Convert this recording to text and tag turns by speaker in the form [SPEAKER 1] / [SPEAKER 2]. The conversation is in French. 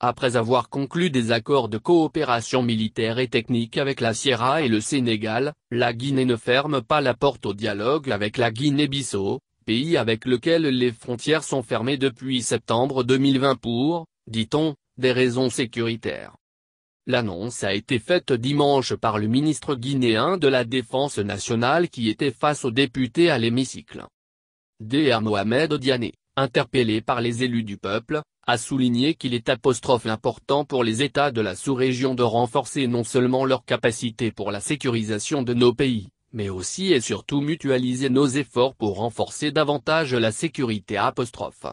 [SPEAKER 1] après avoir conclu des accords de coopération militaire et technique avec la Sierra et le Sénégal, la Guinée ne ferme pas la porte au dialogue avec la Guinée-Bissau, pays avec lequel les frontières sont fermées depuis septembre 2020 pour, dit-on, des raisons sécuritaires. L'annonce a été faite dimanche par le ministre guinéen de la Défense nationale qui était face aux députés à l'hémicycle. DR Mohamed Diané, interpellé par les élus du peuple, a souligné qu'il est apostrophe important pour les États de la sous-région de renforcer non seulement leur capacité pour la sécurisation de nos pays, mais aussi et surtout mutualiser nos efforts pour renforcer davantage la sécurité apostrophe.